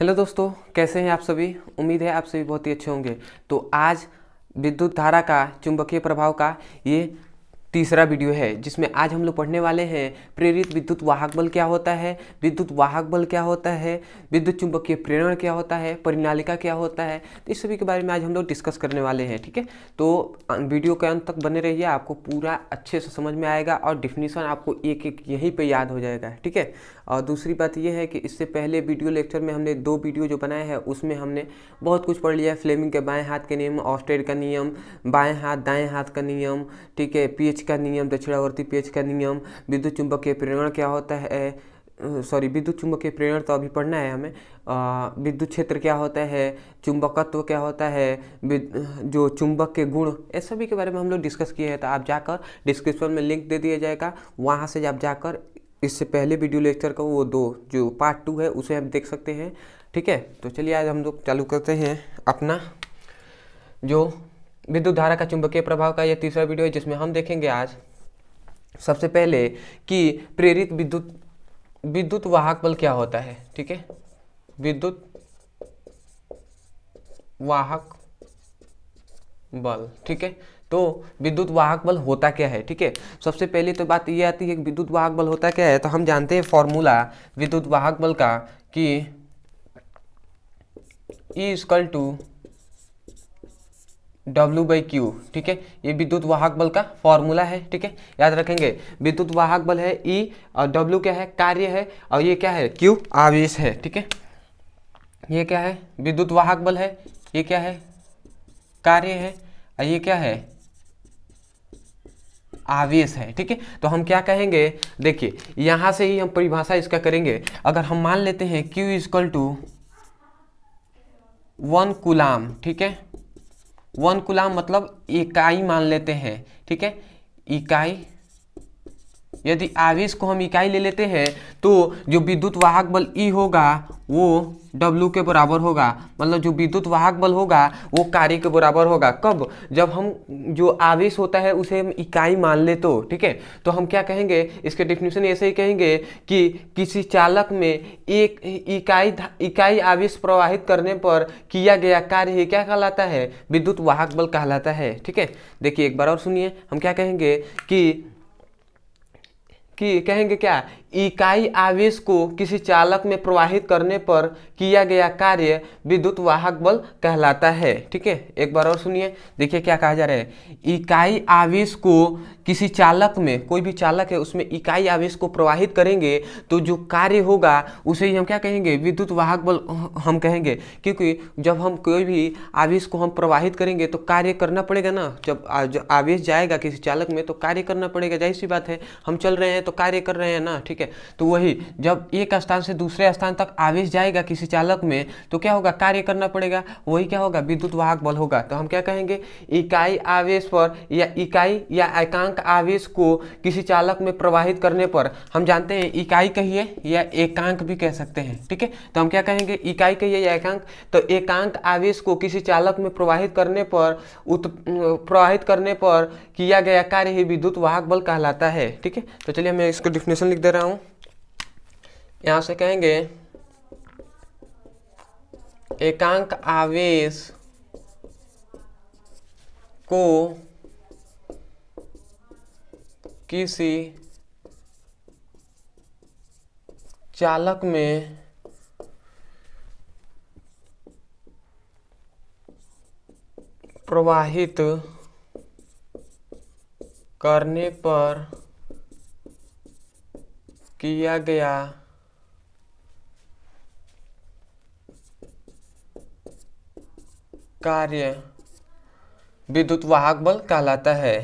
Hello दोस्तों कैसे हैं आप सभी उम्मीद है आप सभी बहुत ही अच्छे होंगे तो आज विद्युत धारा का चुंबकीय प्रभाव का ये तीसरा वीडियो है जिसमें आज हम लोग पढ़ने वाले हैं प्रेरित विद्युत वाहक बल क्या होता है विद्युत वाहक बल क्या होता है विद्युत चुंबकीय प्रेरण क्या होता है परिणालिका क्या होता है तो इस सभी के बारे में आज हम लोग डिस्कस करने वाले हैं ठीक है तो अं, वीडियो के अंत तक बने रहिए आपको पूरा अच्छे से समझ में आएगा और डिफिनीसन आपको एक एक यहीं पर याद हो जाएगा ठीक है और दूसरी बात यह है कि इससे पहले वीडियो लेक्चर में हमने दो वीडियो जो बनाए हैं उसमें हमने बहुत कुछ पढ़ लिया है फ्लेमिंग के बाएँ हाथ के नियम ऑस्टेड का नियम बाएँ हाथ दाएँ हाथ का नियम ठीक है पीएच का नियम दक्षिणावर्ती पीएच का नियम विद्युत चुंबक के प्रेरण क्या होता है सॉरी विद्युत चुंबक के प्रेरण तो अभी पढ़ना है हमें विद्युत क्षेत्र क्या होता है चुंबकत्व क्या होता है जो चुंबक के गुण ये सभी के बारे में हम लोग डिस्कस किए हैं तो आप जाकर डिस्क्रिप्शन में लिंक दे दिया जाएगा वहाँ से आप जाकर इससे पहले वीडियो लेक्चर का वो दो जो पार्ट टू है उसे हम देख सकते हैं ठीक है तो चलिए आज हम लोग चालू करते हैं अपना जो विद्युत धारा का चुंबकीय प्रभाव का यह तीसरा वीडियो है जिसमें हम देखेंगे आज सबसे पहले कि प्रेरित विद्युत विद्युत वाहक बल क्या होता है ठीक है विद्युत वाहक बल ठीक है तो विद्युत वाहक बल होता क्या है ठीक है सबसे पहले तो बात ये आती है कि विद्युत वाहक बल होता क्या है तो हम जानते हैं फॉर्मूला विद्युत वाहक बल का कि E to W by Q ठीक है ये विद्युत वाहक बल का फॉर्मूला है ठीक है याद रखेंगे विद्युत वाहक बल है ई e और डब्ल्यू क्या है कार्य है और ये क्या है क्यू आवेश है ठीक है ये क्या है विद्युत वाहक बल है ये क्या है कार्य है और ये क्या है आवेश है ठीक है तो हम क्या कहेंगे देखिए यहाँ से ही हम परिभाषा इसका करेंगे अगर हम मान लेते हैं Q is equal to one coulomb ठीक है वन कुलाम मतलब इकाई मान लेते हैं ठीक है इकाई यदि आवेश को हम इकाई ले लेते हैं तो जो विद्युत वाहक बल ई e होगा वो W के बराबर होगा मतलब जो विद्युत वाहक बल होगा वो कार्य के बराबर होगा कब जब हम जो आवेश होता है उसे हम इकाई मान ले तो ठीक है तो हम क्या कहेंगे इसके डिफिनेशन ऐसे ही कहेंगे कि किसी चालक में एक इकाई इकाई आवेश प्रवाहित करने पर किया गया कार्य क्या कहलाता है विद्युत वाहक बल कहलाता है ठीक है देखिए एक बार और सुनिए हम क्या कहेंगे कि कि कहेंगे क्या इकाई आवेश को किसी चालक में प्रवाहित करने पर किया गया कार्य विद्युत वाहक बल कहलाता है ठीक है एक बार और सुनिए देखिए क्या कहा जा रहा है इकाई आवेश को किसी चालक में कोई भी चालक है उसमें इकाई आवेश को प्रवाहित करेंगे तो जो कार्य होगा उसे ही हम क्या कहेंगे विद्युत वाहक बल हम कहेंगे क्योंकि जब हम कोई भी आवेश को हम प्रवाहित करेंगे तो कार्य करना पड़ेगा ना जब आवेश जाएगा किसी चालक में तो कार्य करना पड़ेगा जाहिर सी बात है हम चल रहे हैं तो कार्य कर रहे हैं ना ठीक है है तो वही जब एक स्थान से दूसरे स्थान तक आवेश जाएगा किसी चालक में तो क्या होगा कार्य करना पड़ेगा वही क्या होगा विद्युत वाहक बल होगा तो हम क्या कहेंगे इकाई आवेश पर या इकाई या एकांक आवेश को किसी चालक में प्रवाहित करने पर हम जानते हैं इकाई कहिए या एकांक भी कह सकते हैं ठीक है तो हम क्या कहेंगे इकाई कहिए या एकांक तो एकांक आवेश को किसी चालक में प्रवाहित करने पर उत प्रवाहित करने पर किया गया कार्य ही विद्युत वाहक बल कहलाता है ठीक है तो चलिए मैं इसको डिफिनेशन लिख दे रहा हूँ यहाँ से कहेंगे एकांक आवेश को किसी चालक में प्रवाहित करने पर किया गया कार्य विद्युत वाहक बल कहलाता है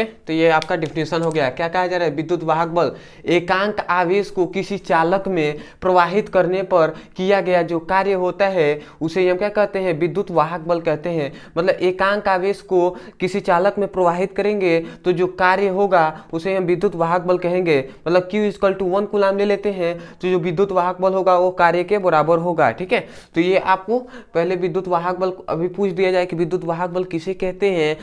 है तो ये आपका डिफिनेशन हो गया क्या कहा जा रहा है विद्युत वाहक बल एकांक आवेश को किसी चालक में प्रवाहित करने पर किया गया जो कार्य होता है उसे हम क्या कहते हैं विद्युत वाहक बल कहते हैं मतलब एकांक आवेश को किसी चालक में प्रवाहित करेंगे तो जो कार्य होगा उसे हम विद्युत वाहक बल कहेंगे मतलब Q is equal to one coulomb ले लेते हैं तो जो विद्युत वाहक बल होगा वो कार्य के बराबर होगा ठीक है तो ये आपको पहले विद्युत वाहक बल अभी पूछ दिया जाए कि विद्युत वाहक बल किसे कहते हैं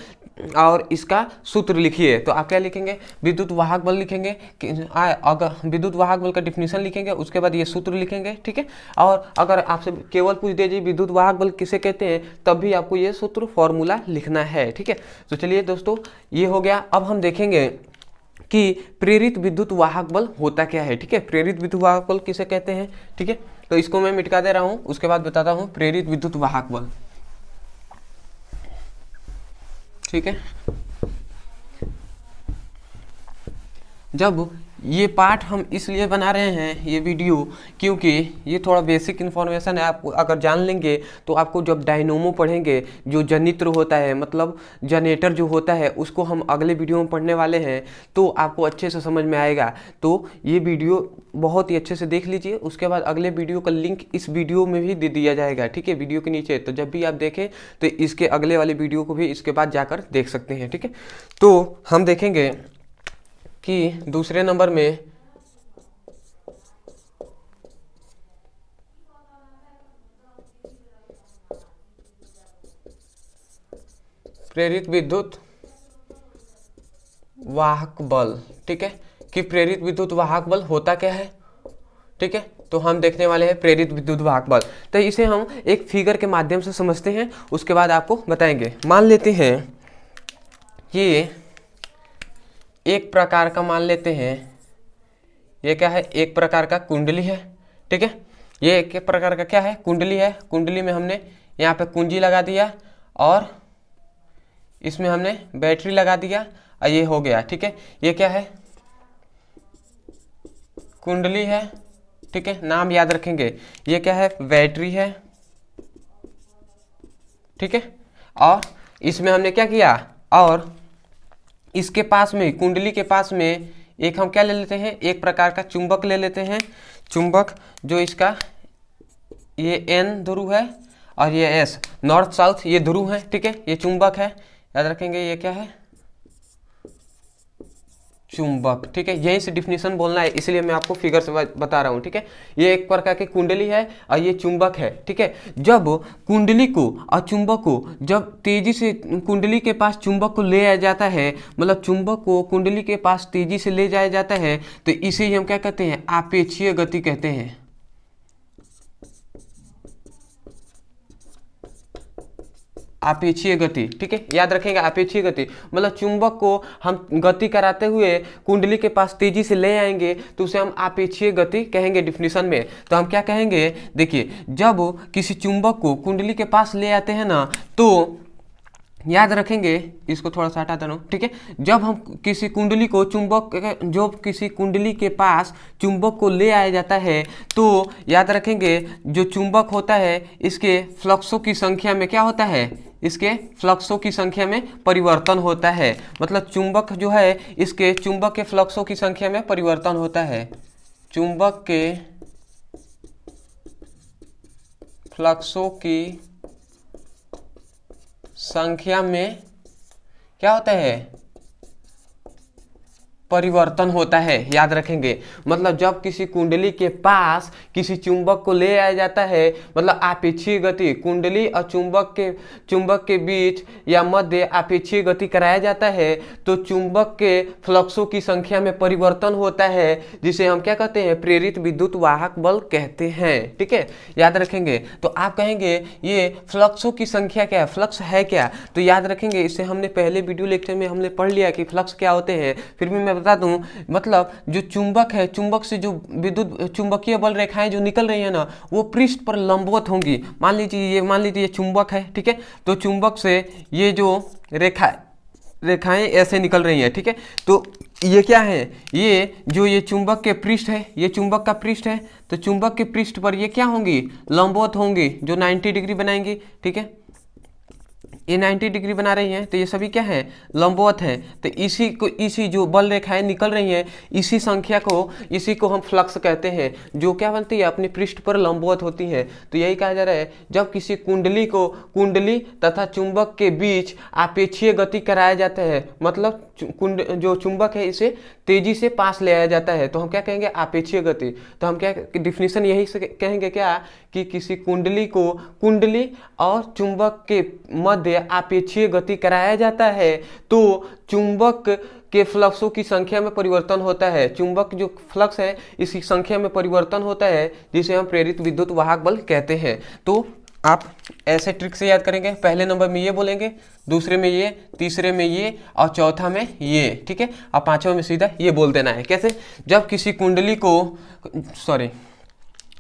और इसका सूत्र लिखिए तो आप क्या लिखेंगे विद्युत वाहक बल लिखेंगे कि अगर विद्युत वाहक बल का डिफिनीशन लिखेंगे उसके बाद ये सूत्र लिखेंगे ठीक है और अगर आपसे केवल पूछ दीजिए विद्युत वाहक बल किसे कहते हैं तब भी आपको ये सूत्र फॉर्मूला लिखना है ठीक है तो चलिए दोस्तों ये हो गया अब हम देखेंगे कि प्रेरित विद्युत वाहक बल होता क्या है ठीक है प्रेरित विद्युत वाहक बल किसे कहते हैं ठीक है तो इसको मैं मिटका दे रहा हूँ उसके बाद बताता हूँ प्रेरित विद्युत वाहक बल ठीक है जब ये पार्ट हम इसलिए बना रहे हैं ये वीडियो क्योंकि ये थोड़ा बेसिक इन्फॉर्मेशन है आप अगर जान लेंगे तो आपको जब डायनोमो पढ़ेंगे जो जनित्र होता है मतलब जनेटर जो होता है उसको हम अगले वीडियो में पढ़ने वाले हैं तो आपको अच्छे से समझ में आएगा तो ये वीडियो बहुत ही अच्छे से देख लीजिए उसके बाद अगले वीडियो का लिंक इस वीडियो में भी दे दिया जाएगा ठीक है वीडियो के नीचे तो जब भी आप देखें तो इसके अगले वाले वीडियो को भी इसके बाद जाकर देख सकते हैं ठीक है तो हम देखेंगे कि दूसरे नंबर में प्रेरित विद्युत वाहक बल ठीक है कि प्रेरित विद्युत वाहक बल होता क्या है ठीक है तो हम देखने वाले हैं प्रेरित विद्युत वाहक बल तो इसे हम एक फिगर के माध्यम से समझते हैं उसके बाद आपको बताएंगे मान लेते हैं कि एक प्रकार का मान लेते हैं ये क्या है एक प्रकार का कुंडली है ठीक है ये एक प्रकार का क्या है कुंडली है कुंडली में हमने यहाँ पे कुंजी लगा दिया और इसमें हमने बैटरी लगा दिया और ये हो गया ठीक है ये क्या है कुंडली है ठीक है नाम याद रखेंगे ये क्या है बैटरी है ठीक है और इसमें हमने क्या किया और इसके पास में कुंडली के पास में एक हम क्या ले लेते हैं एक प्रकार का चुंबक ले लेते हैं चुंबक जो इसका ये एन ध्रु है और ये एस नॉर्थ साउथ ये ध्रु है ठीक है ये चुंबक है याद रखेंगे ये क्या है चुंबक ठीक है यहीं से डिफिनेशन बोलना है इसलिए मैं आपको फिगर से बता रहा हूँ ठीक है ये एक प्रकार की कुंडली है और ये चुंबक है ठीक है जब कुंडली को और चुंबक को जब तेजी से कुंडली के पास चुंबक को ले आया जाता है मतलब चुंबक को कुंडली के पास तेजी से ले जाया जाता है तो इसे ही हम क्या कहते हैं आपेक्षीय गति कहते हैं आपेक्षीय गति ठीक है याद रखेंगे आपेक्षीय गति मतलब चुंबक को हम गति कराते हुए कुंडली के पास तेजी से ले आएंगे तो उसे हम आपेक्षीय गति कहेंगे डिफिनेशन में तो हम क्या कहेंगे देखिए जब किसी चुंबक को कुंडली के पास ले आते हैं ना तो याद रखेंगे इसको थोड़ा सा हटा देना ठीक है जब हम किसी कुंडली को चुंबक जो किसी कुंडली के पास चुंबक को ले आया जाता है तो याद रखेंगे जो चुंबक होता है इसके फ्लक्सों की संख्या में क्या होता है इसके फ्लक्सों की संख्या में परिवर्तन होता है मतलब चुंबक जो है इसके चुंबक के फ्लक्सों की संख्या में परिवर्तन होता है चुंबक के फ्लक्सों की संख्या में क्या होता है परिवर्तन होता है याद रखेंगे मतलब जब किसी कुंडली के पास किसी चुंबक को ले आया जाता है मतलब आपेक्षीय गति कुंडली और चुंबक के चुंबक के बीच या मध्य आपेक्षीय गति कराया जाता है तो चुंबक के फ्लक्सों की संख्या में परिवर्तन होता है जिसे हम क्या कहते हैं प्रेरित विद्युत वाहक बल कहते हैं ठीक है याद रखेंगे तो आप कहेंगे ये फ्लक्सों की संख्या क्या है फ्लक्स है क्या तो याद रखेंगे इसे हमने पहले वीडियो लेक्चर में हमने पढ़ लिया कि फ्लक्स क्या होते हैं फिर भी मैं बता दूँ मतलब जो चुंबक है चुंबक से जो विद्युत चुंबकीय बल रेखाएं जो निकल रही है ना वो पृष्ठ पर लंबवत होंगी मान लीजिए ये मान लीजिए ये चुंबक है ठीक है तो चुंबक से ये जो रेखा रेखाएं ऐसे निकल रही हैं ठीक है थीके? तो ये क्या है ये जो ये चुंबक के पृष्ठ है ये चुंबक का पृष्ठ है तो चुंबक के पृष्ठ पर ये क्या होंगी लंबवत होंगी जो 90 डिग्री बनाएंगी ठीक है ये 90 डिग्री बना रही हैं तो ये सभी क्या है लंबवत है तो इसी को इसी जो बल रेखाएं निकल रही हैं इसी संख्या को इसी को हम फ्लक्स कहते हैं जो क्या बनती है अपने पृष्ठ पर लंबवत होती है तो यही कहा जा रहा है जब किसी कुंडली को कुंडली तथा चुंबक के बीच आपेक्षीय गति कराया जाता है मतलब कुंड जो चुंबक है इसे तेजी से पास ले आया जाता है तो हम क्या कहेंगे आपेक्षीय गति तो हम क्या डिफिनेशन यही से कहेंगे क्या कि किसी कुंडली को कुंडली और चुंबक के मध्य आपेक्षीय गति कराया जाता है तो चुंबक के फ्लक्सों की संख्या में परिवर्तन होता है चुंबक जो फ्लक्स है इसकी संख्या में परिवर्तन होता है जिसे हम प्रेरित विद्युत वाहक बल कहते हैं तो आप ऐसे ट्रिक से याद करेंगे पहले नंबर में ये बोलेंगे दूसरे में ये तीसरे में ये और चौथा में ये ठीक है और पांचवा में सीधा ये बोल देना है कैसे जब किसी कुंडली को सॉरी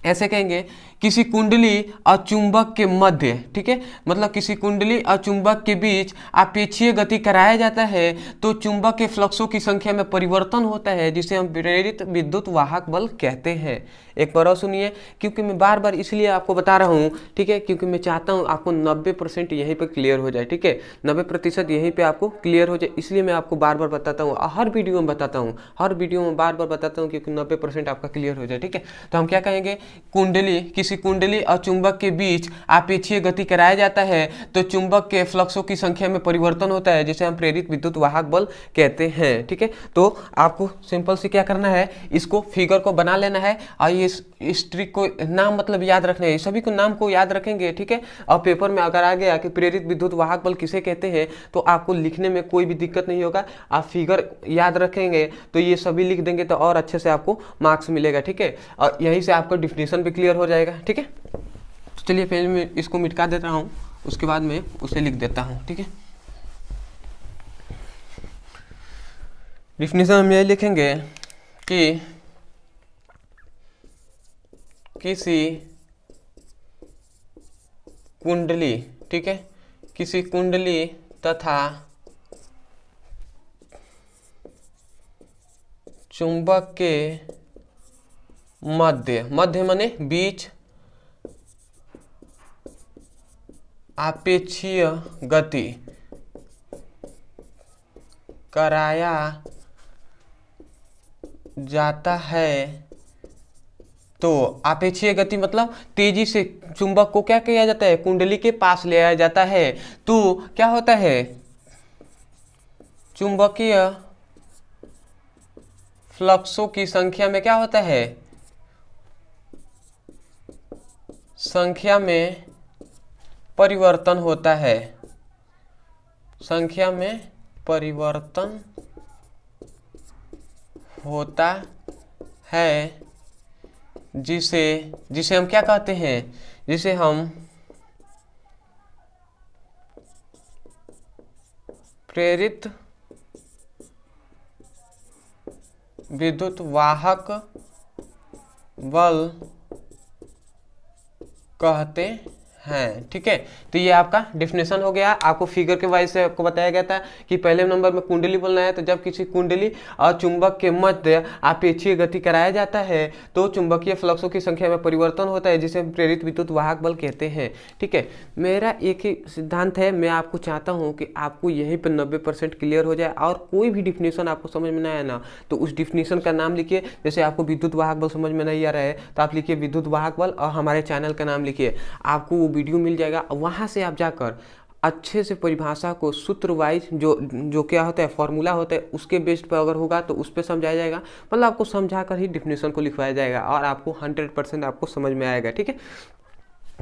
ऐसे कहेंगे किसी कुंडली और चुंबक के मध्य ठीक है मतलब किसी कुंडली और चुंबक के बीच अपेक्षीय गति कराया जाता है तो चुंबक के फ्लक्सों की संख्या में परिवर्तन होता है जिसे हम प्रेरित विद्युत वाहक बल कहते हैं एक बार और सुनिए क्योंकि मैं बार बार इसलिए आपको बता रहा हूँ ठीक है क्योंकि मैं चाहता हूँ आपको नब्बे परसेंट यहीं पर क्लियर हो जाए ठीक है नब्बे प्रतिशत यहीं पर आपको क्लियर हो जाए इसलिए मैं आपको बार बार बताता हूँ हर वीडियो में बताता हूँ हर वीडियो में बार बार बताता हूँ क्योंकि नब्बे आपका क्लियर हो जाए ठीक है तो हम क्या कहेंगे कुंडली किस किसी कुंडली और चुंबक के बीच आपेक्षीय गति कराया जाता है तो चुंबक के फ्लक्सों की संख्या में परिवर्तन होता है जिसे हम प्रेरित विद्युत वाहक बल कहते हैं ठीक है तो आपको सिंपल से क्या करना है इसको फिगर को बना लेना है और ये इस ट्रिक को नाम मतलब याद रखना है सभी को नाम को याद रखेंगे ठीक है और पेपर में अगर आ गया कि प्रेरित विद्युत वाहक बल किसे कहते हैं तो आपको लिखने में कोई भी दिक्कत नहीं होगा आप फिगर याद रखेंगे तो ये सभी लिख देंगे तो और अच्छे से आपको मार्क्स मिलेगा ठीक है और यहीं से आपका डिफिनेशन भी क्लियर हो जाएगा है ठीक है तो चलिए फिर मैं इसको मिटका देता हूँ उसके बाद मैं उसे लिख देता हूँ ठीक है डिफिनेशन हम यही लिखेंगे कि किसी कुंडली ठीक है किसी कुंडली तथा चुंबक के मध्य मध्य माने बीच आपेक्षीय गति कराया जाता है तो आपेक्षीय गति मतलब तेजी से चुंबक को क्या किया जाता है कुंडली के पास ले आया जाता है तो क्या होता है चुंबकीय फ्लक्सों की संख्या में क्या होता है संख्या में परिवर्तन होता है संख्या में परिवर्तन होता है जिसे जिसे हम क्या कहते हैं जिसे हम प्रेरित विद्युत वाहक बल कहते हैं ठीक है तो ये आपका डिफिनेशन हो गया आपको फिगर के वाइज से आपको बताया गया था कि पहले नंबर में कुंडली बोलना है तो जब किसी कुंडली और चुंबक के मध्य अपेक्षीय गति कराया जाता है तो चुंबकीय फ्लक्सों की संख्या में परिवर्तन होता है जिसे हम प्रेरित विद्युत वाहक बल कहते हैं ठीक है मेरा एक ही सिद्धांत है मैं आपको चाहता हूँ कि आपको यहीं पर नब्बे क्लियर हो जाए और कोई भी डिफिनेशन आपको समझ में ना आया ना तो उस डिफिनेशन का नाम लिखिए जैसे आपको विद्युत वाहक बल समझ में नहीं आ रहा है तो आप लिखिए विद्युत वाहक बल और हमारे चैनल का नाम लिखिए आपको वीडियो मिल जाएगा वहाँ से आप जाकर अच्छे से परिभाषा को सूत्र वाइज जो जो क्या होता है फॉर्मूला होता है उसके बेस्ड पर अगर होगा तो उस पर समझाया जाएगा मतलब आपको समझा कर ही डिफिनेशन को लिखवाया जाएगा और आपको हंड्रेड परसेंट आपको समझ में आएगा ठीक है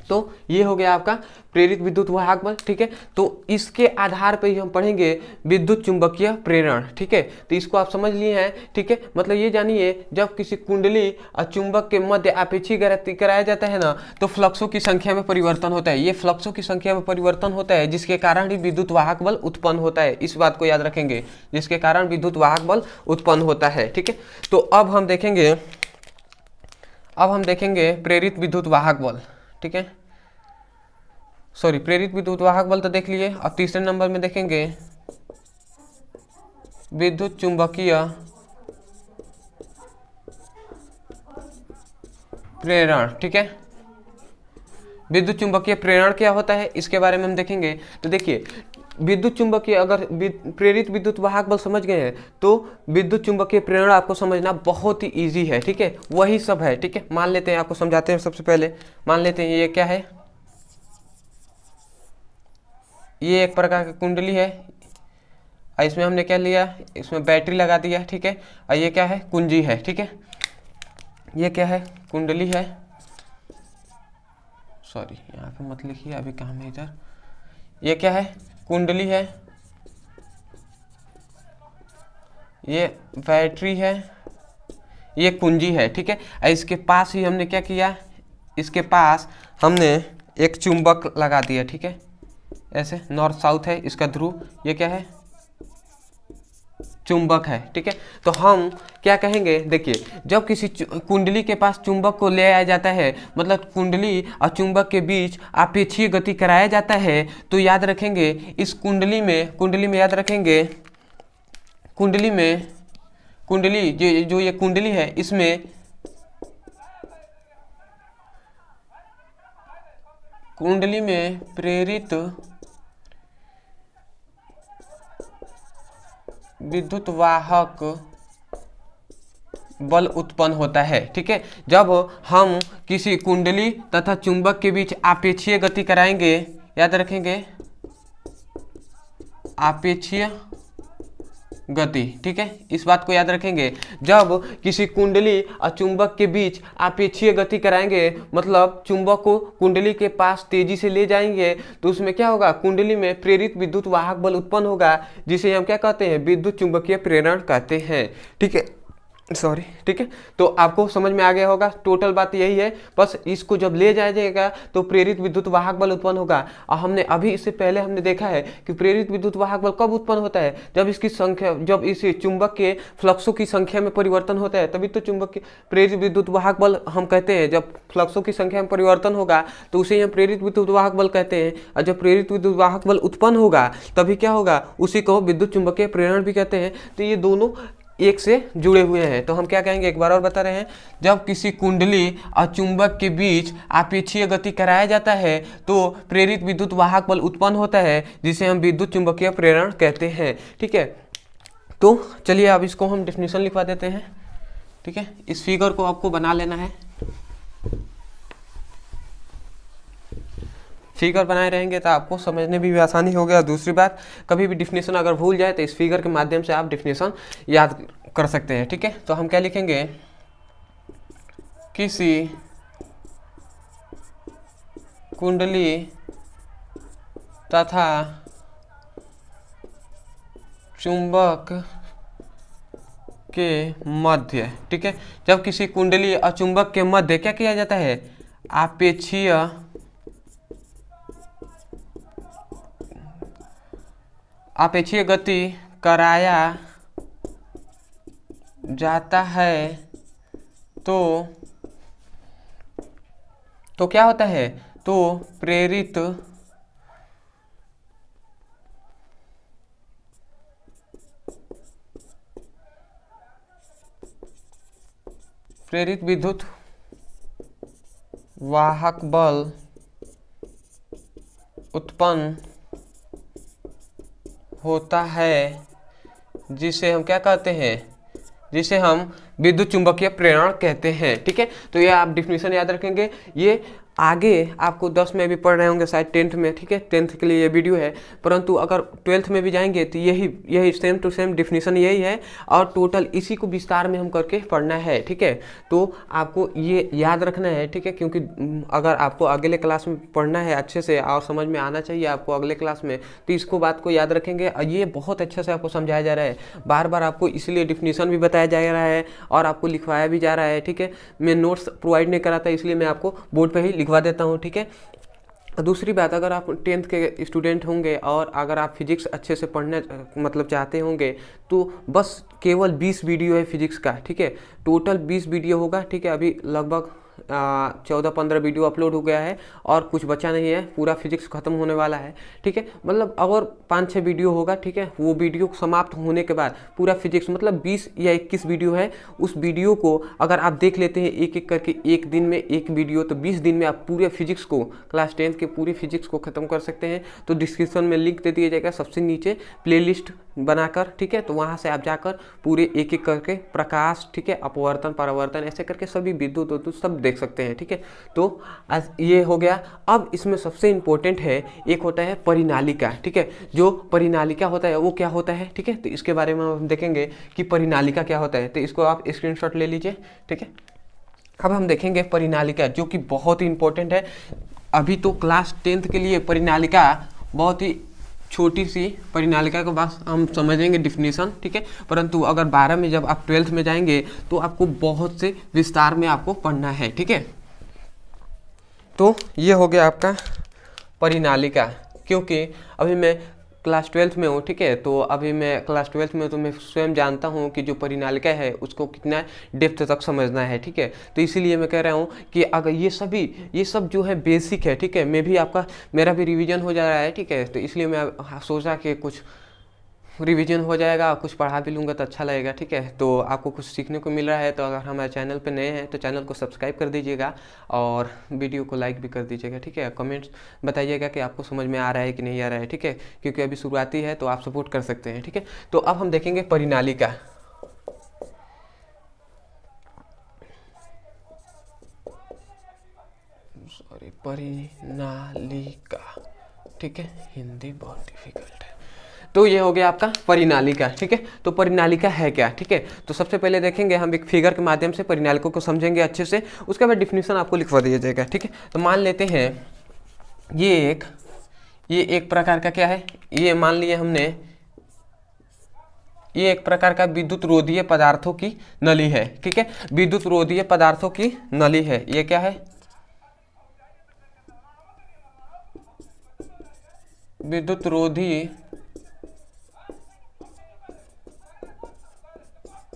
तो ये हो गया आपका प्रेरित विद्युत वाहक बल ठीक है तो इसके आधार पर ही हम पढ़ेंगे विद्युत चुंबकीय प्रेरण ठीक है तो इसको आप समझ लिए हैं ठीक है मतलब ये जानिए जब किसी कुंडली और चुंबक के मध्य अपेक्षी कराया जाता है ना तो फ्लक्सों की संख्या में परिवर्तन होता है ये फ्लक्सों की संख्या में परिवर्तन होता है जिसके कारण ही विद्युत वाहक बल उत्पन्न होता है इस बात को याद रखेंगे जिसके कारण विद्युत वाहक बल उत्पन्न होता है ठीक है तो अब हम देखेंगे अब हम देखेंगे प्रेरित विद्युत वाहक बल ठीक है सॉरी प्रेरित विद्युत वाहक बल तो देख लिए अब तीसरे नंबर में देखेंगे विद्युत चुंबकीय प्रेरण ठीक है विद्युत चुंबकीय प्रेरण क्या होता है इसके बारे में हम देखेंगे तो देखिए विद्युत चुंबकीय अगर प्रेरित विद्युत वाहक बल समझ गए हैं तो विद्युत चुंबकीय प्रेरणा आपको समझना बहुत ही ईजी है ठीक है वही सब है ठीक है मान लेते हैं आपको समझाते हैं सबसे पहले मान लेते हैं ये क्या है ये एक प्रकार की कुंडली है और इसमें हमने क्या लिया इसमें बैटरी लगा दिया ठीक है और ये क्या है कुंजी है ठीक है ये क्या है कुंडली है सॉरी यहाँ पे मत लिखिए अभी काम है इधर ये क्या है कुंडली है ये बैटरी है ये कुंजी है ठीक है और इसके पास ही हमने क्या किया इसके पास हमने एक चुंबक लगा दिया ठीक है ऐसे नॉर्थ साउथ है इसका ध्रुव ये क्या है चुंबक है ठीक है तो हम क्या कहेंगे देखिए जब किसी कुंडली के पास चुंबक को ले आया जाता है मतलब कुंडली और चुंबक के बीच अपेक्षीय गति कराया जाता है तो याद रखेंगे इस कुंडली में कुंडली में याद रखेंगे कुंडली में कुंडली जो जो ये कुंडली है इसमें कुंडली में प्रेरित विद्युत वाहक बल उत्पन्न होता है ठीक है जब हम किसी कुंडली तथा चुंबक के बीच आपेक्षीय गति कराएंगे याद रखेंगे आपेक्षीय गति ठीक है इस बात को याद रखेंगे जब किसी कुंडली और चुंबक के बीच अपेक्षीय गति कराएंगे मतलब चुंबक को कुंडली के पास तेजी से ले जाएंगे तो उसमें क्या होगा कुंडली में प्रेरित विद्युत वाहक बल उत्पन्न होगा जिसे हम क्या कहते हैं विद्युत चुंबकीय प्रेरण कहते हैं ठीक है सॉरी ठीक है तो आपको समझ में आ गया होगा टोटल बात यही है बस इसको जब ले जाया जाएगा तो प्रेरित विद्युत वाहक बल उत्पन्न होगा और हमने अभी इससे पहले हमने देखा है कि प्रेरित विद्युत वाहक बल कब उत्पन्न होता है जब इसकी संख्या जब इस चुंबक के फ्लक्सों की संख्या में परिवर्तन होता है तभी तो चुंबक के प्रेरित विद्युत वाहक बल हम कहते हैं जब फ्लक्सों की संख्या में परिवर्तन होगा तो उसे हम प्रेरित विद्युत वाहक बल कहते हैं और जब प्रेरित विद्युत वाहक बल उत्पन्न होगा तभी क्या होगा उसी को विद्युत चुंबकीय प्रेरण भी कहते हैं तो ये दोनों एक से जुड़े हुए हैं तो हम क्या कहेंगे एक बार और बता रहे हैं जब किसी कुंडली और चुंबक के बीच आपेक्षीय गति कराया जाता है तो प्रेरित विद्युत वाहक बल उत्पन्न होता है जिसे हम विद्युत चुंबकीय प्रेरण कहते हैं ठीक है तो चलिए अब इसको हम डेफिनेशन लिखवा देते हैं ठीक है इस फिगर को आपको बना लेना है फिगर बनाए रहेंगे तो आपको समझने भी, भी आसानी हो गया दूसरी बात कभी भी डिफिनेशन अगर भूल जाए तो इस फिगर के माध्यम से आप डिफिनेशन याद कर सकते हैं ठीक है तो हम क्या लिखेंगे किसी कुंडली तथा चुंबक के मध्य ठीक है जब किसी कुंडली और चुंबक के मध्य क्या किया जाता है आपेक्षीय अपेक्षीय गति कराया जाता है तो तो क्या होता है तो प्रेरित प्रेरित विद्युत वाहक बल उत्पन्न होता है जिसे हम क्या कहते हैं जिसे हम विद्युत चुंबकीय प्रेरण कहते हैं ठीक है तो ये आप डिफिनेशन याद रखेंगे ये आगे आपको दस में भी पढ़ रहे होंगे शायद टेंथ में ठीक है टेंथ के लिए ये वीडियो है परंतु अगर ट्वेल्थ में भी जाएंगे तो यही यही सेम टू सेम डिफिनीसन यही है और टोटल इसी को विस्तार में हम करके पढ़ना है ठीक है तो आपको ये याद रखना है ठीक है क्योंकि अगर आपको अगले क्लास में पढ़ना है अच्छे से और समझ में आना चाहिए आपको अगले क्लास में तो इसको बात को याद रखेंगे और ये बहुत अच्छे से आपको समझाया जा रहा है बार बार आपको इसलिए डिफिनीसन भी बताया जा रहा है और आपको लिखवाया भी जा रहा है ठीक है मैं नोट्स प्रोवाइड नहीं कराता इसलिए मैं आपको बोर्ड पर ही लिखवा देता हूँ ठीक है दूसरी बात अगर आप टेंथ के स्टूडेंट होंगे और अगर आप फिजिक्स अच्छे से पढ़ने मतलब चाहते होंगे तो बस केवल 20 वीडियो है फिजिक्स का ठीक है टोटल 20 वीडियो होगा ठीक है अभी लगभग चौदह पंद्रह वीडियो अपलोड हो गया है और कुछ बचा नहीं है पूरा फिजिक्स खत्म होने वाला है ठीक है मतलब और पाँच छः वीडियो होगा ठीक है वो वीडियो समाप्त होने के बाद पूरा फिजिक्स मतलब बीस या इक्कीस वीडियो है उस वीडियो को अगर आप देख लेते हैं एक एक करके एक दिन में एक वीडियो तो बीस दिन में आप पूरे फिजिक्स को क्लास टेंथ के पूरे फिजिक्स को ख़त्म कर सकते हैं तो डिस्क्रिप्शन में लिंक दे दिया जाएगा सबसे नीचे प्लेलिस्ट बनाकर ठीक है तो वहाँ से आप जाकर पूरे एक एक करके प्रकाश ठीक है अपवर्तन परावर्तन ऐसे करके सभी विद्युत विद्युत सब देख सकते हैं ठीक है तो ये हो गया अब इसमें सबसे इम्पोर्टेंट है एक होता है परिनालिका ठीक है जो परिनालिका होता है वो क्या होता है ठीक है तो इसके बारे में हम देखेंगे कि परिनालिका क्या होता है तो इसको आप स्क्रीन ले लीजिए ठीक है अब हम देखेंगे परिनालिका जो कि बहुत ही इम्पोर्टेंट है अभी तो क्लास टेंथ के लिए परिनालिका बहुत ही छोटी सी परिनालिका के पास हम समझेंगे डिफिनेशन ठीक है परंतु अगर बारह में जब आप ट्वेल्थ में जाएंगे तो आपको बहुत से विस्तार में आपको पढ़ना है ठीक है तो ये हो गया आपका परिनालिका क्योंकि अभी मैं क्लास ट्वेल्थ में हूँ ठीक है तो अभी मैं क्लास ट्वेल्थ में तो मैं स्वयं जानता हूँ कि जो परिणालिका है उसको कितना डेप्थ तक समझना है ठीक है तो इसीलिए मैं कह रहा हूँ कि अगर ये सभी ये सब जो है बेसिक है ठीक है मैं भी आपका मेरा भी रिविज़न हो जा रहा है ठीक है तो इसलिए मैं सोचा कि कुछ रिवीजन हो जाएगा कुछ पढ़ा भी लूँगा तो अच्छा लगेगा ठीक है तो आपको कुछ सीखने को मिल रहा है तो अगर हमारे चैनल पर नए हैं तो चैनल को सब्सक्राइब कर दीजिएगा और वीडियो को लाइक भी कर दीजिएगा ठीक है कमेंट्स बताइएगा कि आपको समझ में आ रहा है कि नहीं आ रहा है ठीक है क्योंकि अभी शुरुआती है तो आप सपोर्ट कर सकते हैं ठीक है तो अब हम देखेंगे परिणाली का सॉरी परिणाली का ठीक है हिंदी बहुत डिफिकल्ट है तो ये हो गया आपका परिनालिका ठीक है तो परिनालिका है क्या ठीक है तो सबसे पहले देखेंगे हम एक फिगर के माध्यम से परिनालिकों को समझेंगे अच्छे से उसके बाद डिफिनेशन आपको लिखवा दिया जाएगा ठीक है तो मान लेते हैं ये एक ये एक प्रकार का क्या है ये मान लिया हमने ये एक प्रकार का विद्युत रोधीय पदार्थों की नली है ठीक है विद्युत रोधीय पदार्थों की नली है ये क्या है विद्युत रोधी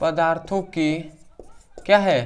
पदार्थों की क्या है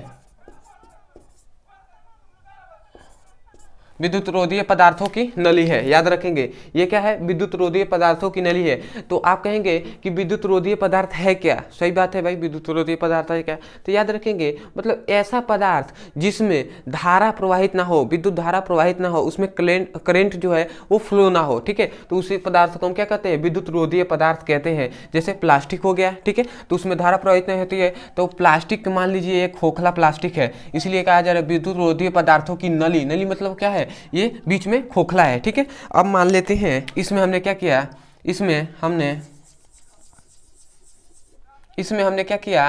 विद्युत रोधीय पदार्थों की नली है याद रखेंगे ये क्या है विद्युत रोधीय पदार्थों की नली है तो आप कहेंगे कि विद्युत रोधीय पदार्थ है क्या सही बात है भाई विद्युत रोधीय पदार्थ है क्या तो याद रखेंगे मतलब ऐसा पदार्थ जिसमें धारा प्रवाहित ना हो विद्युत धारा प्रवाहित ना हो उसमें करेंट करेंट जो है वो फ्लो ना हो ठीक है तो उसी पदार्थ को हम क्या कहते हैं विद्युत रोधीय पदार्थ कहते हैं जैसे प्लास्टिक हो गया ठीक है तो उसमें धारा प्रवाहित नहीं होती है तो प्लास्टिक मान लीजिए एक खोखला प्लास्टिक है इसलिए कहा जा रहा है विद्युत रोधीय पदार्थों की नली नली मतलब क्या है है ये बीच में खोखला है ठीक है अब मान लेते हैं इसमें हमने क्या किया इसमें हमने इसमें हमने क्या किया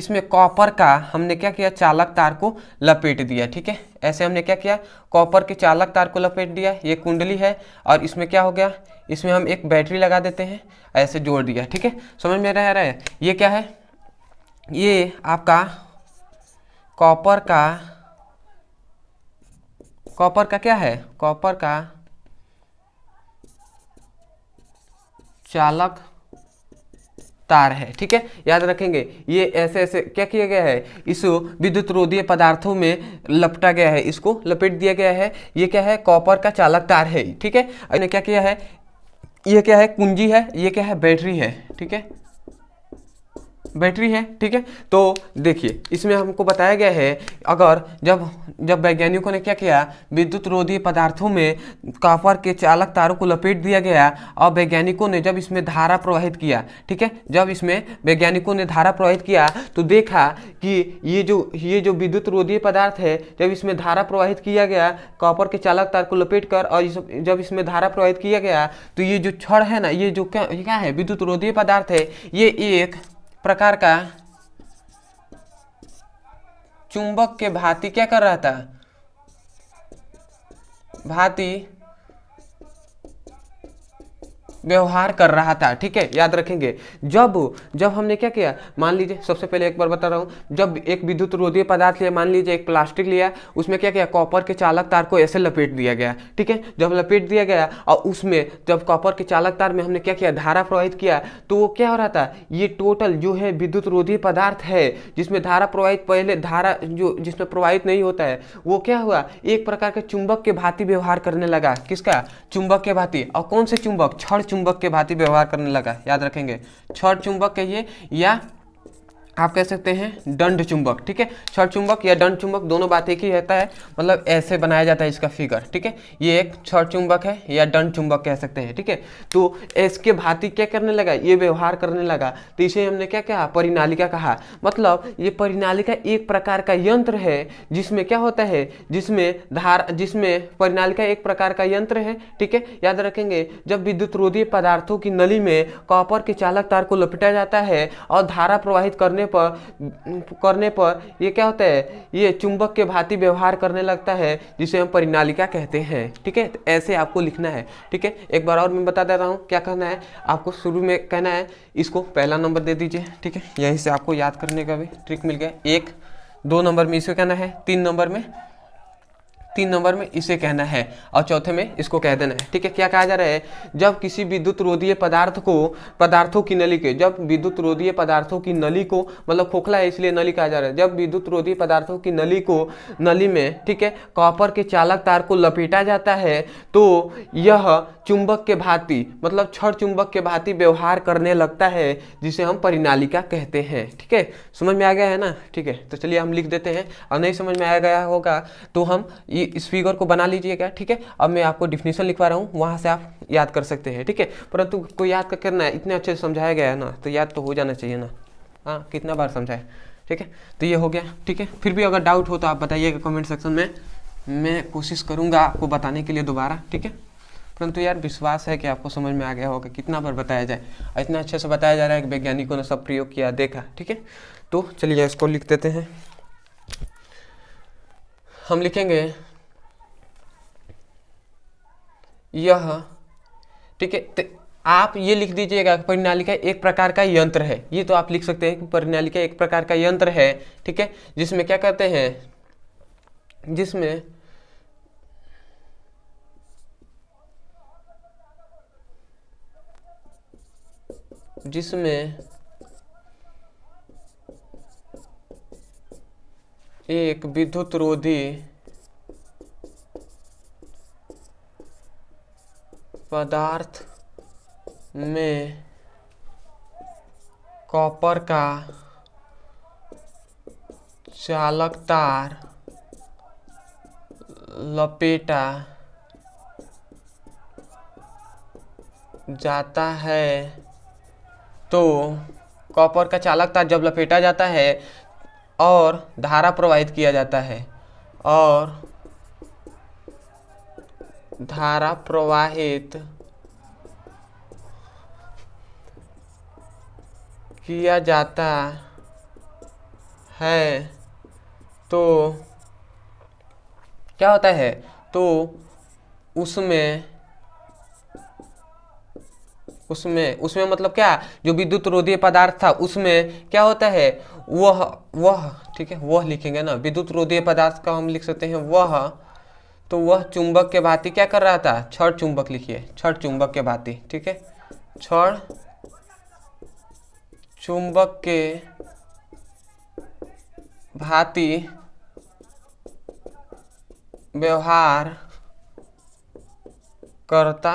इसमें कॉपर का हमने क्या किया चालक तार को लपेट दिया ठीक है ऐसे हमने क्या किया कॉपर के चालक तार को लपेट दिया ये कुंडली है और इसमें क्या हो गया इसमें हम एक बैटरी लगा देते हैं ऐसे जोड़ दिया ठीक है समझ में रह रहा है ये क्या है ये आपका कॉपर का कॉपर का क्या है कॉपर का चालक तार है ठीक है याद रखेंगे ये ऐसे ऐसे क्या किया गया है इसको विद्युत रोधीय पदार्थों में लपटा गया है इसको लपेट दिया गया है ये क्या है कॉपर का चालक तार है ठीक है इन्हें क्या किया है ये क्या है कुंजी है ये क्या है बैटरी है ठीक है बैटरी है ठीक है तो देखिए इसमें हमको बताया गया है अगर जब जब वैज्ञानिकों ने क्या किया विद्युत रोधी पदार्थों में कॉपर के चालक तारों को लपेट दिया गया और वैज्ञानिकों ने जब इसमें धारा प्रवाहित किया ठीक है जब इसमें वैज्ञानिकों ने धारा प्रवाहित किया तो देखा कि ये जो ये जो विद्युत रोधी पदार्थ है जब इसमें धारा प्रवाहित किया गया कॉपर के चालक तार को लपेट कर और इस, जब इसमें धारा प्रवाहित किया गया तो ये जो छड़ है ना ये जो क्या क्या है विद्युत रोधी पदार्थ है ये एक प्रकार का चुंबक के भांति क्या कर रहा था भांति व्यवहार कर रहा था ठीक है याद रखेंगे जब जब हमने क्या किया मान लीजिए सबसे पहले एक बार बता रहा हूँ जब एक विद्युत रोधीय पदार्थ लिया मान लीजिए एक प्लास्टिक लिया उसमें क्या किया कॉपर के चालक तार को ऐसे लपेट दिया गया ठीक है जब लपेट दिया गया और उसमें जब कॉपर के चालक तार में हमने क्या किया धारा प्रवाहित किया तो वो क्या हो रहा था ये टोटल जो है विद्युत रोधी पदार्थ है जिसमें धारा प्रवाहित पहले धारा जो जिसमें प्रवाहित नहीं होता है वो क्या हुआ एक प्रकार के चुंबक के भांति व्यवहार करने लगा किसका चुंबक के भांति और कौन से चुंबक छड़ चुंबक के भांति व्यवहार करने लगा याद रखेंगे छठ चुंबक कहिए या आप कह सकते हैं दंड चुंबक ठीक है छठ चुंबक या दंड चुंबक दोनों बात एक ही रहता है मतलब ऐसे बनाया जाता है इसका फिगर ठीक है ये एक छठ चुंबक है या दंड चुंबक कह सकते हैं ठीक है तो इसके भांति क्या करने लगा ये व्यवहार करने लगा तो इसे हमने क्या कहा परिनालिका कहा मतलब ये परिनालिका एक प्रकार का यंत्र है जिसमें क्या होता है जिसमें धार जिसमें परिनालिका एक प्रकार का यंत्र है ठीक है याद रखेंगे जब विद्युत रोधी पदार्थों की नली में कॉपर के चालक तार को लपेटा जाता है और धारा प्रवाहित करने पर करने पर ये क्या होता है ये चुंबक के भांति व्यवहार करने लगता है जिसे हम परिनालिका कहते हैं ठीक है तो ऐसे आपको लिखना है ठीक है एक बार और मैं बता दे रहा हूँ क्या करना है आपको शुरू में कहना है इसको पहला नंबर दे दीजिए ठीक है यहीं से आपको याद करने का भी ट्रिक मिल गया एक दो नंबर में इसको कहना है तीन नंबर में तीन नंबर में इसे कहना है और चौथे में इसको कह देना है ठीक है क्या कहा जा रहा है जब किसी विद्युत रोधीय पदार्थ को पदार्थों की नली के जब विद्युत रोधीय पदार्थों की नली को मतलब खोखला है इसलिए नली कहा जा रहा है जब विद्युत रोधीय पदार्थों की नली को नली में ठीक है कॉपर के चालक तार को लपेटा जाता है तो यह चुंबक के भांति मतलब छठ चुंबक के भांति व्यवहार करने लगता है जिसे हम परिनालिका कहते हैं ठीक है समझ में आ गया है ना ठीक है तो चलिए हम लिख देते हैं और नहीं समझ में आ गया होगा तो हम एक इस फिगर को बना लीजिएगा ठीक है अब मैं आपको डिफिनेशन लिखवा रहा हूँ वहाँ से आप याद कर सकते हैं ठीक है परंतु को याद करना है इतने अच्छे से समझाया गया है ना तो याद तो हो जाना चाहिए ना हाँ कितना बार समझाए ठीक है तो ये हो गया ठीक है फिर भी अगर डाउट हो तो आप बताइएगा कमेंट सेक्शन में मैं कोशिश करूँगा आपको बताने के लिए दोबारा ठीक है परंतु यार विश्वास है कि आपको समझ में आ गया होगा कितना बार बताया जाए इतना अच्छे से बताया जा रहा है कि वैज्ञानिकों ने सब प्रयोग किया देखा ठीक है तो चलिए इसको लिख देते हैं हम लिखेंगे यह ठीक है तो आप ये लिख दीजिएगा परिणालिका एक प्रकार का यंत्र है ये तो आप लिख सकते हैं कि परिणालिका एक प्रकार का यंत्र है ठीक है जिसमें क्या कहते हैं जिसमें जिसमें एक विद्युत रोधी पदार्थ में कॉपर का चालक तार लपेटा जाता है तो कॉपर का चालक तार जब लपेटा जाता है और धारा प्रवाहित किया जाता है और धारा प्रवाहित किया जाता है तो क्या होता है तो उसमें उसमें उसमें मतलब क्या जो विद्युत रोधीय पदार्थ था उसमें क्या होता है वह वह ठीक है वह लिखेंगे ना विद्युत रोधीय पदार्थ का हम लिख सकते हैं वह तो वह चुंबक के भांति क्या कर रहा था छठ चुंबक लिखिए छठ चुंबक के भांति ठीक है छठ चुंबक के भांति व्यवहार करता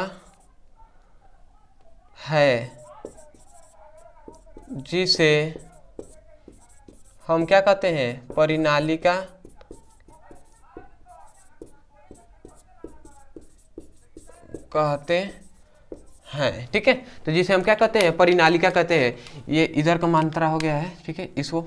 है जिसे हम क्या कहते हैं परिनालिका कहते हैं ठीक है तो जिसे हम क्या कहते हैं परिनालिका कहते हैं ये इधर का मात्रा हो गया है ठीक है इसको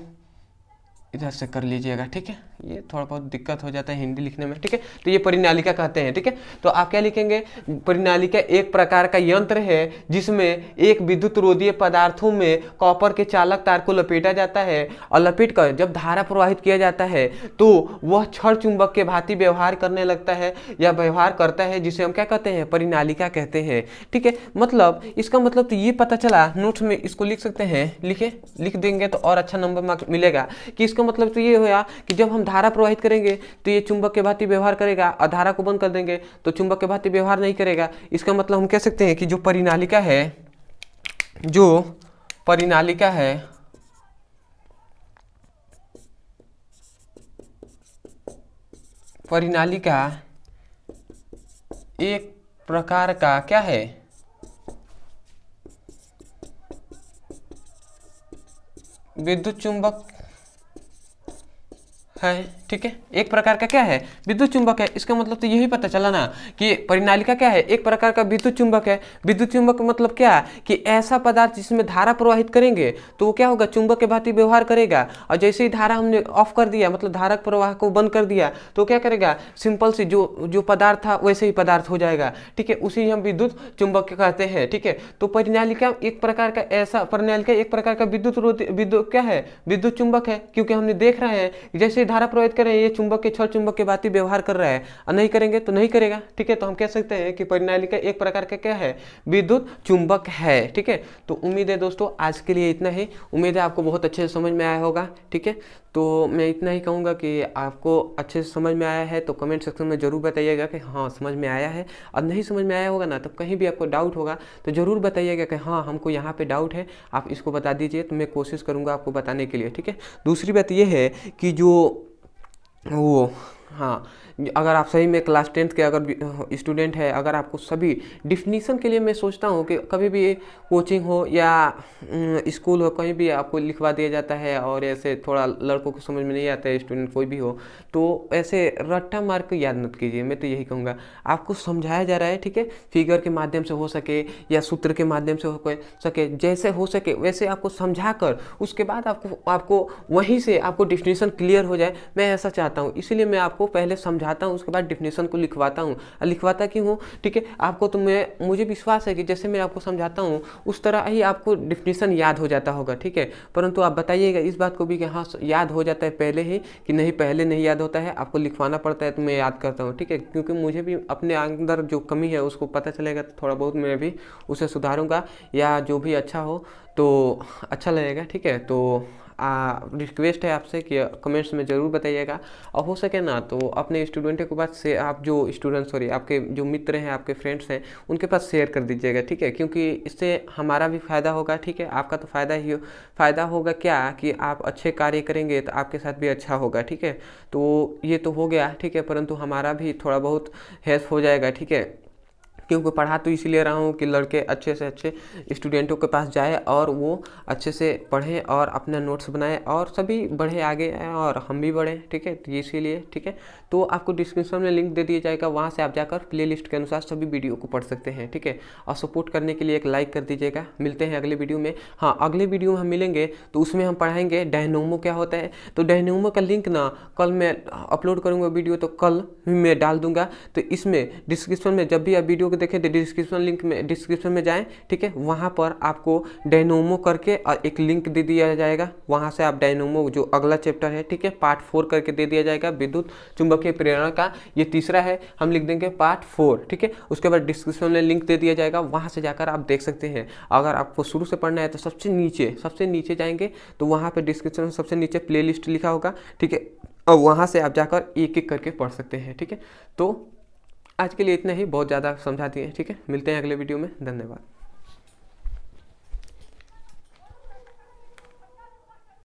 इधर से कर लीजिएगा ठीक है ये थोड़ा बहुत दिक्कत हो जाता है हिंदी लिखने में ठीक है तो ये परिनालिका कहते हैं ठीक है तो आप क्या लिखेंगे परिनालिका एक प्रकार का यंत्र है जिसमें एक विद्युत रोधीय पदार्थों में कॉपर के चालक तार को लपेटा जाता है और लपेट कर जब धारा प्रवाहित किया जाता है तो वह छड़ चुंबक के भांति व्यवहार करने लगता है या व्यवहार करता है जिसे हम क्या कहते हैं परिनालिका कहते हैं ठीक है मतलब इसका मतलब तो ये पता चला नोट्स में इसको लिख सकते हैं लिखे लिख देंगे तो और अच्छा नंबर मिलेगा कि इसका मतलब तो ये हुआ कि जब हम धारा प्रवाहित करेंगे तो ये चुंबक के भांति व्यवहार करेगा और धारा को बंद कर देंगे तो चुंबक के भांति व्यवहार नहीं करेगा इसका मतलब हम कह सकते हैं कि जो परिनालिका है जो परिनालिका है परिनालिका एक प्रकार का क्या है विद्युत चुंबक 嗨。ठीक है एक प्रकार का क्या है विद्युत चुंबक है इसका मतलब तो यही पता चला ना कि परिनालिका क्या है एक प्रकार का विद्युत चुंबक है विद्युत चुंबक मतलब क्या कि ऐसा पदार्थ जिसमें धारा प्रवाहित करेंगे तो वो क्या होगा चुंबक के भांति व्यवहार करेगा और जैसे ही धारा हमने ऑफ कर दिया मतलब धारक प्रवाह को बंद कर दिया तो क्या करेगा सिंपल से जो जो पदार्थ था वैसे ही पदार्थ हो जाएगा ठीक है उसी हम विद्युत चुंबक कहते हैं ठीक है तो परिनालिका एक प्रकार का ऐसा परिनालिका एक प्रकार का विद्युत विद्युत क्या है विद्युत चुंबक है क्योंकि हमने देख रहे हैं जैसे धारा प्रवाहित करें ये चुंबक के छल चुंबक के बाती व्यवहार कर रहा है और नहीं करेंगे तो नहीं करेगा ठीक है तो हम कह सकते हैं कि का एक प्रकार का क्या है विद्युत चुंबक है ठीक है तो उम्मीद है दोस्तों आज के लिए इतना ही उम्मीद है आपको बहुत अच्छे से समझ में आया होगा ठीक है तो मैं इतना ही कहूँगा कि आपको अच्छे से समझ में आया है तो कमेंट सेक्शन में ज़रूर बताइएगा कि हाँ समझ में आया है और नहीं समझ में आया होगा ना तो कहीं भी आपको डाउट होगा तो ज़रूर बताइएगा कि हाँ हमको यहाँ पे डाउट है आप इसको बता दीजिए तो मैं कोशिश करूँगा आपको बताने के लिए ठीक है दूसरी बात ये है कि जो 哦，哈。अगर आप सही में क्लास टेंथ के अगर स्टूडेंट है अगर आपको सभी डिफिनीसन के लिए मैं सोचता हूँ कि कभी भी कोचिंग हो या स्कूल हो कहीं भी आपको लिखवा दिया जाता है और ऐसे थोड़ा लड़कों को समझ में नहीं आता है स्टूडेंट कोई भी हो तो ऐसे रट्टा मार के याद मत कीजिए मैं तो यही कहूँगा आपको समझाया जा रहा है ठीक है फिगर के माध्यम से हो सके या सूत्र के माध्यम से हो सके जैसे हो सके वैसे आपको समझा कर उसके बाद आपको आपको वहीं से आपको डिफिनीसन क्लियर हो जाए मैं ऐसा चाहता हूँ इसीलिए मैं आपको पहले समझा समझाता हूँ उसके बाद डिफिनेशन को लिखवाता हूँ लिखवाता क्यों हूँ ठीक है आपको तो मैं मुझे विश्वास है कि जैसे मैं आपको समझाता हूँ उस तरह ही आपको डिफिनेशन याद हो जाता होगा ठीक है परंतु आप बताइएगा इस बात को भी कि हाँ याद हो जाता है पहले ही कि नहीं पहले नहीं याद होता है आपको लिखवाना पड़ता है तो मैं याद करता हूँ ठीक है क्योंकि मुझे भी अपने अंदर जो कमी है उसको पता चलेगा तो थोड़ा बहुत मैं भी उसे सुधारूँगा या जो भी अच्छा हो तो अच्छा लगेगा ठीक है तो रिक्वेस्ट है आपसे कि कमेंट्स में ज़रूर बताइएगा और हो सके ना तो अपने स्टूडेंट के पास से आप जो स्टूडेंट सॉरी आपके जो मित्र हैं आपके फ्रेंड्स हैं उनके पास शेयर कर दीजिएगा ठीक है क्योंकि इससे हमारा भी फ़ायदा होगा ठीक है आपका तो फ़ायदा ही हो फ़ायदा होगा क्या कि आप अच्छे कार्य करेंगे तो आपके साथ भी अच्छा होगा ठीक है तो ये तो हो गया ठीक है परंतु हमारा भी थोड़ा बहुत हेल्प हो जाएगा ठीक है क्योंकि पढ़ा तो इसीलिए रहा हूँ कि लड़के अच्छे से अच्छे स्टूडेंटों के पास जाए और वो अच्छे से पढ़ें और अपना नोट्स बनाएं और सभी बढ़े आगे और हम भी बढ़ें ठीक है तो इसीलिए ठीक है तो आपको डिस्क्रिप्शन में लिंक दे दिया जाएगा वहाँ से आप जाकर प्ले लिस्ट के अनुसार सभी वीडियो को पढ़ सकते हैं ठीक है और सपोर्ट करने के लिए एक लाइक कर दीजिएगा मिलते हैं अगले वीडियो में हाँ अगले वीडियो में हम मिलेंगे तो उसमें हम पढ़ाएंगे डायनोमो क्या होता है तो डायनोमो का लिंक ना कल मैं अपलोड करूँगा वीडियो तो कल मैं डाल दूंगा तो इसमें डिस्क्रिप्शन में जब भी आप वीडियो देखें डिस्क्रिप्शन लिंक में डिस्क्रिप्शन में जाएं ठीक है वहां पर आपको डायनोमो करके और एक लिंक दे दिया जाएगा वहां से आप डायनोमो जो अगला चैप्टर है ठीक है पार्ट फोर करके दे दिया जाएगा विद्युत चुंबकीय प्रेरणा का ये तीसरा है हम लिख देंगे पार्ट फोर ठीक है उसके बाद डिस्क्रिप्शन में लिंक दे दिया जाएगा वहाँ से जाकर आप देख सकते हैं अगर आपको शुरू से पढ़ना है तो सबसे नीचे सबसे नीचे जाएंगे तो वहाँ पर डिस्क्रिप्शन में सबसे नीचे प्ले लिखा होगा ठीक है और वहाँ से आप जाकर एक एक करके पढ़ सकते हैं ठीक है तो आज के लिए इतना ही बहुत ज़्यादा समझाती हैं ठीक है मिलते हैं अगले वीडियो में धन्यवाद